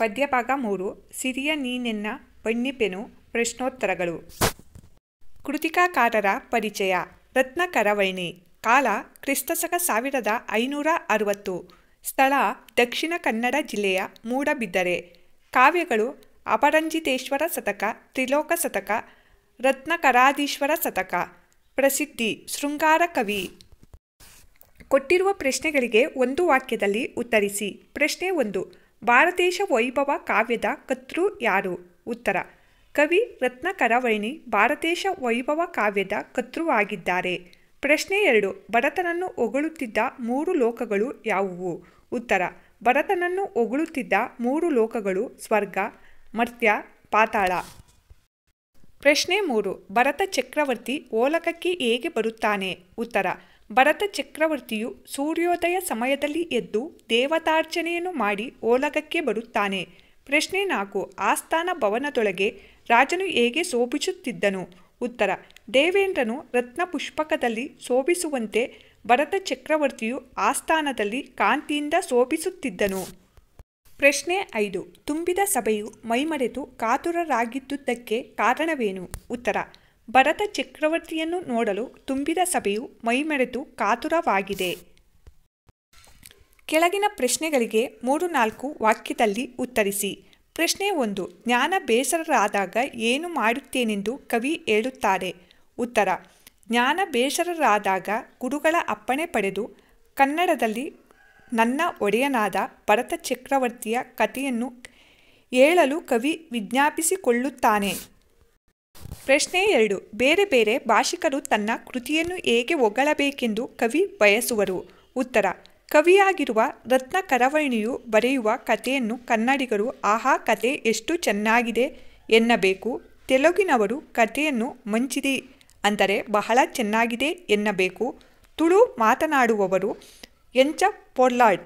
ಪದ್ಯಭಾಗ ಮೂರು ಸಿರಿಯ ನೀನೆನ್ನ ಬಣ್ಣಿಪೆನು ಪ್ರಶ್ನೋತ್ತರಗಳು ಕೃತಿಕಾಕಾರರ ಪರಿಚಯ ರತ್ನ ಕರವಣಿ ಕಾಲ ಕ್ರಿಸ್ತಶಕ ಸಾವಿರದ ಐನೂರ ಅರವತ್ತು ಸ್ಥಳ ದಕ್ಷಿಣ ಕನ್ನಡ ಜಿಲ್ಲೆಯ ಮೂಡಬಿದ್ದರೆ ಕಾವ್ಯಗಳು ಅಪರಂಜಿತೇಶ್ವರ ಶತಕ ತ್ರಿಲೋಕ ಶತಕ ರತ್ನಕರಾಧೀಶ್ವರ ಶತಕ ಪ್ರಸಿದ್ಧಿ ಶೃಂಗಾರ ಕವಿ ಕೊಟ್ಟಿರುವ ಪ್ರಶ್ನೆಗಳಿಗೆ ಒಂದು ವಾಕ್ಯದಲ್ಲಿ ಉತ್ತರಿಸಿ ಪ್ರಶ್ನೆ ಒಂದು ಭಾರತೇಶ ವೈಭವ ಕಾವ್ಯದ ಕತ್ರು ಯಾರು ಉತ್ತರ ಕವಿ ರತ್ನ ಭಾರತೇಶ ವೈಭವ ಕಾವ್ಯದ ಆಗಿದ್ದಾರೆ ಪ್ರಶ್ನೆ ಎರಡು ಭರತನನ್ನು ಹೊಗಳುತ್ತಿದ್ದ ಮೂರು ಲೋಕಗಳು ಯಾವುವು ಉತ್ತರ ಭರತನನ್ನು ಹೊಗಳುತ್ತಿದ್ದ ಮೂರು ಲೋಕಗಳು ಸ್ವರ್ಗ ಮರ್ತ್ಯ ಪಾತಾಳ ಪ್ರಶ್ನೆ ಮೂರು ಭರತ ಚಕ್ರವರ್ತಿ ಓಲಕಕ್ಕೆ ಹೇಗೆ ಬರುತ್ತಾನೆ ಉತ್ತರ ಭರತ ಚಕ್ರವರ್ತಿಯು ಸೂರ್ಯೋದಯ ಸಮಯದಲ್ಲಿ ಎದ್ದು ದೇವತಾರ್ಚನೆಯನ್ನು ಮಾಡಿ ಓಲಗಕ್ಕೆ ಬರುತ್ತಾನೆ ಪ್ರಶ್ನೆ ನಾಲ್ಕು ಆಸ್ಥಾನ ಭವನದೊಳಗೆ ರಾಜನು ಹೇಗೆ ಶೋಭಿಸುತ್ತಿದ್ದನು ಉತ್ತರ ದೇವೇಂದ್ರನು ರತ್ನ ಪುಷ್ಪಕದಲ್ಲಿ ಶೋಭಿಸುವಂತೆ ಭರತ ಚಕ್ರವರ್ತಿಯು ಆಸ್ಥಾನದಲ್ಲಿ ಕಾಂತಿಯಿಂದ ಶೋಭಿಸುತ್ತಿದ್ದನು ಪ್ರಶ್ನೆ ಐದು ತುಂಬಿದ ಸಭೆಯು ಮೈಮರೆತು ಕಾತುರರಾಗಿದ್ದುದಕ್ಕೆ ಕಾರಣವೇನು ಉತ್ತರ ಭರತ ಚಕ್ರವರ್ತಿಯನ್ನು ನೋಡಲು ತುಂಬಿದ ಸಭೆಯು ಮೈಮೆರೆತು ಕಾತುರವಾಗಿದೆ ಕೆಳಗಿನ ಪ್ರಶ್ನೆಗಳಿಗೆ ಮೂರು ನಾಲ್ಕು ವಾಕ್ಯದಲ್ಲಿ ಉತ್ತರಿಸಿ ಪ್ರಶ್ನೆ ಒಂದು ಜ್ಞಾನ ಬೇಸರರಾದಾಗ ಏನು ಮಾಡುತ್ತೇನೆಂದು ಕವಿ ಹೇಳುತ್ತಾರೆ ಉತ್ತರ ಜ್ಞಾನ ಬೇಸರರಾದಾಗ ಗುರುಗಳ ಅಪ್ಪಣೆ ಪಡೆದು ಕನ್ನಡದಲ್ಲಿ ನನ್ನ ಒಡೆಯನಾದ ಭರತ ಚಕ್ರವರ್ತಿಯ ಕಥೆಯನ್ನು ಹೇಳಲು ಕವಿ ವಿಜ್ಞಾಪಿಸಿಕೊಳ್ಳುತ್ತಾನೆ ಪ್ರಶ್ನೆ ಎರಡು ಬೇರೆ ಬೇರೆ ಭಾಷಿಕರು ತನ್ನ ಕೃತಿಯನ್ನು ಹೇಗೆ ಒಗಳಬೇಕೆಂದು ಕವಿ ಬಯಸುವರು ಉತ್ತರ ಕವಿಯಾಗಿರುವ ರತ್ನ ಕರವಣಿಯು ಬರೆಯುವ ಕಥೆಯನ್ನು ಕನ್ನಡಿಗರು ಆಹಾ ಕತೆ ಎಷ್ಟು ಚೆನ್ನಾಗಿದೆ ಎನ್ನಬೇಕು ತೆಲುಗಿನವರು ಕಥೆಯನ್ನು ಮಂಚಿದೆ ಅಂದರೆ ಬಹಳ ಚೆನ್ನಾಗಿದೆ ಎನ್ನಬೇಕು ತುಳು ಮಾತನಾಡುವವರು ಎಂಚ ಪೊರ್ಲಾಡ್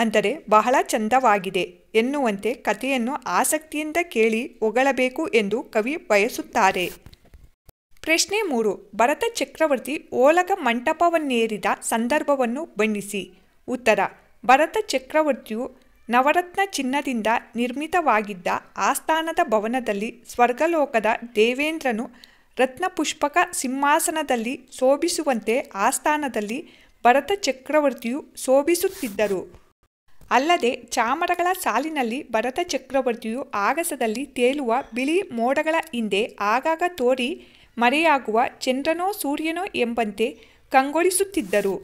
ಅಂದರೆ ಬಹಳ ಚಂದವಾಗಿದೆ ಎನ್ನುವಂತೆ ಕಥೆಯನ್ನು ಆಸಕ್ತಿಯಿಂದ ಕೇಳಿ ಹೊಗಳಬೇಕು ಎಂದು ಕವಿ ಬಯಸುತ್ತಾರೆ ಪ್ರಶ್ನೆ ಮೂರು ಭರತ ಚಕ್ರವರ್ತಿ ಓಲಗ ಮಂಟಪವನ್ನೇರಿದ ಸಂದರ್ಭವನ್ನು ಬಣ್ಣಿಸಿ ಉತ್ತರ ಭರತ ಚಕ್ರವರ್ತಿಯು ನವರತ್ನ ಚಿನ್ನದಿಂದ ನಿರ್ಮಿತವಾಗಿದ್ದ ಆಸ್ಥಾನದ ಭವನದಲ್ಲಿ ಸ್ವರ್ಗಲೋಕದ ದೇವೇಂದ್ರನು ರತ್ನಪುಷ್ಪಕ ಸಿಂಹಾಸನದಲ್ಲಿ ಶೋಭಿಸುವಂತೆ ಆಸ್ಥಾನದಲ್ಲಿ ಭರತ ಚಕ್ರವರ್ತಿಯು ಶೋಭಿಸುತ್ತಿದ್ದರು ಅಲ್ಲದೆ ಚಾಮರಗಳ ಸಾಲಿನಲ್ಲಿ ಭರತ ಚಕ್ರವರ್ತಿಯು ಆಗಸದಲ್ಲಿ ತೇಲುವ ಬಿಳಿ ಮೋಡಗಳ ಹಿಂದೆ ಆಗಾಗ ತೋರಿ ಮರೆಯಾಗುವ ಚಂದ್ರನೋ ಸೂರ್ಯನೋ ಎಂಬಂತೆ ಕಂಗೊಳಿಸುತ್ತಿದ್ದರು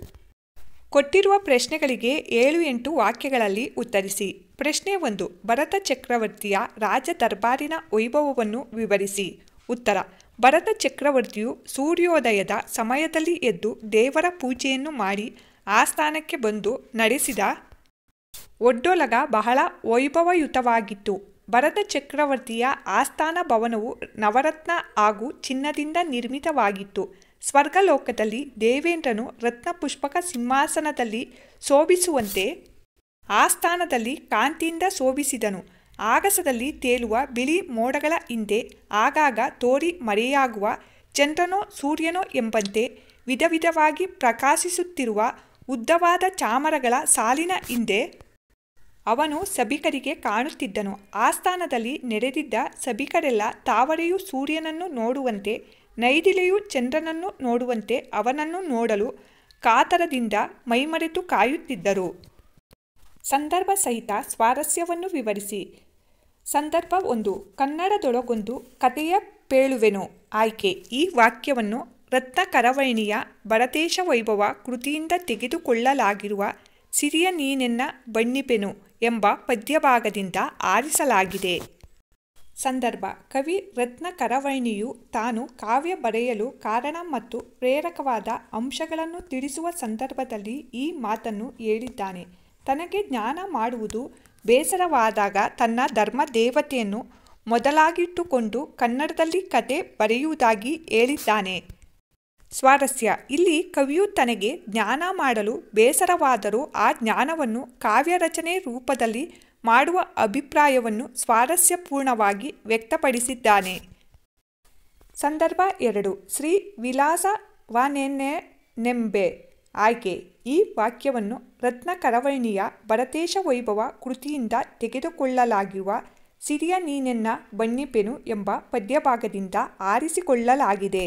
ಕೊಟ್ಟಿರುವ ಪ್ರಶ್ನೆಗಳಿಗೆ ಏಳು ಎಂಟು ವಾಕ್ಯಗಳಲ್ಲಿ ಉತ್ತರಿಸಿ ಪ್ರಶ್ನೆ ಒಂದು ಭರತ ಚಕ್ರವರ್ತಿಯ ರಾಜ ದರ್ಬಾರಿನ ವೈಭವವನ್ನು ವಿವರಿಸಿ ಉತ್ತರ ಭರತ ಚಕ್ರವರ್ತಿಯು ಸೂರ್ಯೋದಯದ ಸಮಯದಲ್ಲಿ ಎದ್ದು ದೇವರ ಪೂಜೆಯನ್ನು ಮಾಡಿ ಆ ಸ್ಥಾನಕ್ಕೆ ಬಂದು ನಡೆಸಿದ ಒಡ್ಡೊಲಗ ಬಹಳ ವೈಭವಯುತವಾಗಿತ್ತು ಭರತ ಚಕ್ರವರ್ತಿಯ ಆಸ್ಥಾನ ಭವನವು ನವರತ್ನ ಹಾಗೂ ಚಿನ್ನದಿಂದ ನಿರ್ಮಿತವಾಗಿತ್ತು ಸ್ವರ್ಗಲೋಕದಲ್ಲಿ ದೇವೇಂದ್ರನು ರತ್ನಪುಷ್ಪಕ ಸಿಂಹಾಸನದಲ್ಲಿ ಶೋಭಿಸುವಂತೆ ಆಸ್ಥಾನದಲ್ಲಿ ಕಾಂತಿಯಿಂದ ಶೋಭಿಸಿದನು ಆಗಸದಲ್ಲಿ ತೇಲುವ ಬಿಳಿ ಮೋಡಗಳ ಹಿಂದೆ ಆಗಾಗ ತೋರಿ ಮರೆಯಾಗುವ ಚಂದ್ರನೋ ಸೂರ್ಯನೋ ಎಂಬಂತೆ ವಿಧ ವಿಧವಾಗಿ ಪ್ರಕಾಶಿಸುತ್ತಿರುವ ಉದ್ದವಾದ ಚಾಮರಗಳ ಸಾಲಿನ ಹಿಂದೆ ಅವನು ಸಭಿಕರಿಗೆ ಕಾಣುತ್ತಿದ್ದನು ಸ್ಥಾನದಲ್ಲಿ ನೆರೆದಿದ್ದ ಸಭಿಕರೆಲ್ಲ ತಾವರೆಯು ಸೂರ್ಯನನ್ನು ನೋಡುವಂತೆ ನೈದಿಲೆಯು ಚಂದ್ರನನ್ನು ನೋಡುವಂತೆ ಅವನನ್ನು ನೋಡಲು ಕಾತರದಿಂದ ಮೈಮರೆತು ಕಾಯುತ್ತಿದ್ದರು ಸಂದರ್ಭ ಸಹಿತ ಸ್ವಾರಸ್ಯವನ್ನು ವಿವರಿಸಿ ಸಂದರ್ಭ ಒಂದು ಕನ್ನಡದೊಳಗೊಂದು ಕಥೆಯ ಪೇಳುವೆನು ಆಯ್ಕೆ ಈ ವಾಕ್ಯವನ್ನು ರತ್ನ ಕರವಣಿಯ ಭರತೇಶ ವೈಭವ ಕೃತಿಯಿಂದ ತೆಗೆದುಕೊಳ್ಳಲಾಗಿರುವ ಸಿರಿಯ ನೀನೆನ್ನ ಬಣ್ಣಿಪೆನು ಎಂಬ ಪದ್ಯಭಾಗದಿಂದ ಆರಿಸಲಾಗಿದೆ ಸಂದರ್ಭ ಕವಿ ರತ್ನ ಕರವರ್ಣಿಯು ತಾನು ಕಾವ್ಯ ಬರೆಯಲು ಕಾರಣ ಮತ್ತು ಪ್ರೇರಕವಾದ ಅಂಶಗಳನ್ನು ತಿಳಿಸುವ ಸಂದರ್ಭದಲ್ಲಿ ಈ ಮಾತನ್ನು ಹೇಳಿದ್ದಾನೆ ತನಗೆ ಜ್ಞಾನ ಮಾಡುವುದು ಬೇಸರವಾದಾಗ ತನ್ನ ಧರ್ಮ ದೇವತೆಯನ್ನು ಮೊದಲಾಗಿಟ್ಟುಕೊಂಡು ಕನ್ನಡದಲ್ಲಿ ಕತೆ ಬರೆಯುವುದಾಗಿ ಹೇಳಿದ್ದಾನೆ ಸ್ವಾರಸ್ಯ ಇಲ್ಲಿ ಕವಿಯು ತನಗೆ ಜ್ಞಾನ ಮಾಡಲು ಬೇಸರವಾದರೂ ಆ ಜ್ಞಾನವನ್ನು ಕಾವ್ಯರಚನೆ ರೂಪದಲ್ಲಿ ಮಾಡುವ ಅಭಿಪ್ರಾಯವನ್ನು ಸ್ವಾರಸ್ಯಪೂರ್ಣವಾಗಿ ವ್ಯಕ್ತಪಡಿಸಿದ್ದಾನೆ ಸಂದರ್ಭ ಎರಡು ಶ್ರೀ ವಿಲಾಸ ನೆಂಬೆ ಆಯ್ಕೆ ಈ ವಾಕ್ಯವನ್ನು ರತ್ನ ಕರವಣಿಯ ಭರತೇಶ ವೈಭವ ಕೃತಿಯಿಂದ ತೆಗೆದುಕೊಳ್ಳಲಾಗಿರುವ ಸಿರಿಯ ನೀನೆನ್ನ ಬಣ್ಣಿಪೆನು ಎಂಬ ಪದ್ಯಭಾಗದಿಂದ ಆರಿಸಿಕೊಳ್ಳಲಾಗಿದೆ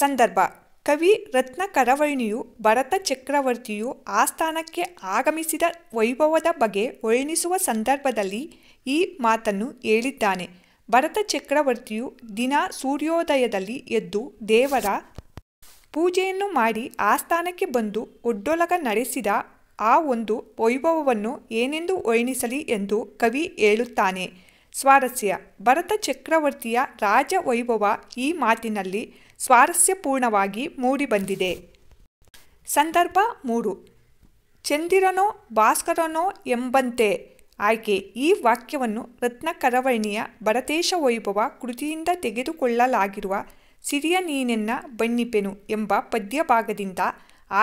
ಸಂದರ್ಭ ಕವಿ ರತ್ನ ಕರವರ್ಣಿಯು ಭರತ ಚಕ್ರವರ್ತಿಯು ಆಸ್ಥಾನಕ್ಕೆ ಆಗಮಿಸಿದ ವೈಭವದ ಬಗ್ಗೆ ವರ್ಣಿಸುವ ಸಂದರ್ಭದಲ್ಲಿ ಈ ಮಾತನ್ನು ಹೇಳಿದ್ದಾನೆ ಭರತ ಚಕ್ರವರ್ತಿಯು ದಿನ ಸೂರ್ಯೋದಯದಲ್ಲಿ ಎದ್ದು ದೇವರ ಪೂಜೆಯನ್ನು ಮಾಡಿ ಆಸ್ಥಾನಕ್ಕೆ ಬಂದು ಒಡ್ಡೊಲಗ ನಡೆಸಿದ ಆ ಒಂದು ವೈಭವವನ್ನು ಏನೆಂದು ವರ್ಣಿಸಲಿ ಎಂದು ಕವಿ ಹೇಳುತ್ತಾನೆ ಸ್ವಾರಸ್ಯ ಭರತ ಚಕ್ರವರ್ತಿಯ ರಾಜವೈಭವ ಈ ಮಾತಿನಲ್ಲಿ ಸ್ವಾರಸ್ಯಪೂರ್ಣವಾಗಿ ಮೂಡಿಬಂದಿದೆ ಸಂದರ್ಭ ಮೂರು ಚಂದಿರನೋ ಭಾಸ್ಕರನೋ ಎಂಬಂತೆ ಆಯ್ಕೆ ಈ ವಾಕ್ಯವನ್ನು ರತ್ನ ಕರವರ್ಣಿಯ ಭರತೇಶ ವೈಭವ ಕೃತಿಯಿಂದ ತೆಗೆದುಕೊಳ್ಳಲಾಗಿರುವ ಸಿರಿಯ ನೀನೆನ್ನ ಬಣ್ಣಿಪೆನು ಎಂಬ ಪದ್ಯಭಾಗದಿಂದ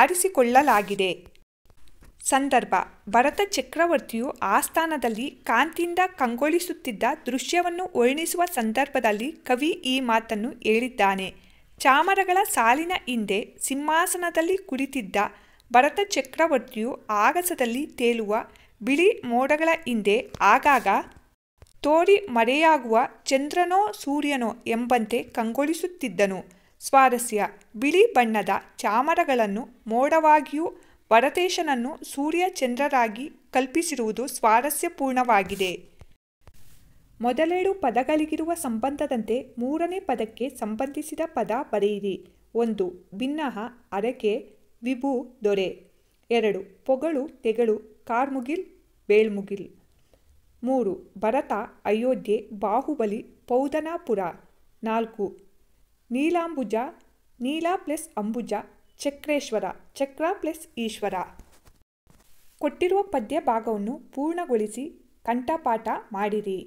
ಆರಿಸಿಕೊಳ್ಳಲಾಗಿದೆ ಸಂದರ್ಭ ಭರತ ಚಕ್ರವರ್ತಿಯು ಆಸ್ಥಾನದಲ್ಲಿ ಕಾಂತಿಯಿಂದ ಕಂಗೊಳಿಸುತ್ತಿದ್ದ ದೃಶ್ಯವನ್ನು ವರ್ಣಿಸುವ ಸಂದರ್ಭದಲ್ಲಿ ಕವಿ ಈ ಮಾತನ್ನು ಹೇಳಿದ್ದಾನೆ ಚಾಮರಗಳ ಸಾಲಿನ ಹಿಂದೆ ಸಿಂಹಾಸನದಲ್ಲಿ ಕುಳಿತಿದ್ದ ಭರತ ಚಕ್ರವರ್ತಿಯು ಆಗಸದಲ್ಲಿ ತೇಲುವ ಬಿಳಿ ಮೋಡಗಳ ಹಿಂದೆ ಆಗಾಗ ತೋರಿ ಮರೆಯಾಗುವ ಚಂದ್ರನೋ ಸೂರ್ಯನೋ ಎಂಬಂತೆ ಕಂಗೊಳಿಸುತ್ತಿದ್ದನು ಸ್ವಾರಸ್ಯ ಬಿಳಿ ಬಣ್ಣದ ಚಾಮರಗಳನ್ನು ಮೋಡವಾಗಿಯೂ ವರತೇಶನನ್ನು ಚಂದ್ರರಾಗಿ ಕಲ್ಪಿಸಿರುವುದು ಸ್ವಾರಸ್ಯಪೂರ್ಣವಾಗಿದೆ ಮೊದಲೆರಡು ಪದಗಳಿಗಿರುವ ಸಂಬಂಧದಂತೆ ಮೂರನೇ ಪದಕ್ಕೆ ಸಂಬಂಧಿಸಿದ ಪದ ಬರೆಯಿರಿ ಒಂದು ಭಿನ್ನಹ ಅರಕೆ ವಿಭು ದೊರೆ ಎರಡು ಪೊಗಳು ತೆಗಳು ಕಾರ್ಮುಗಿಲ್ ಬೇಳ್ಮುಗಿಲ್ ಮೂರು ಭರತ ಅಯೋಧ್ಯೆ ಬಾಹುಬಲಿ ಪೌದನಾಪುರ ನಾಲ್ಕು ನೀಲಾಂಬುಜ ನೀಲಾ ಪ್ಲಸ್ ಅಂಬುಜ ಚಕ್ರೇಶ್ವರ ಚಕ್ರ ಪ್ಲಸ್ ಈಶ್ವರ ಕೊಟ್ಟಿರುವ ಪದ್ಯ ಭಾಗವನ್ನು ಪೂರ್ಣಗೊಳಿಸಿ ಕಂಠಪಾಠ ಮಾಡಿರಿ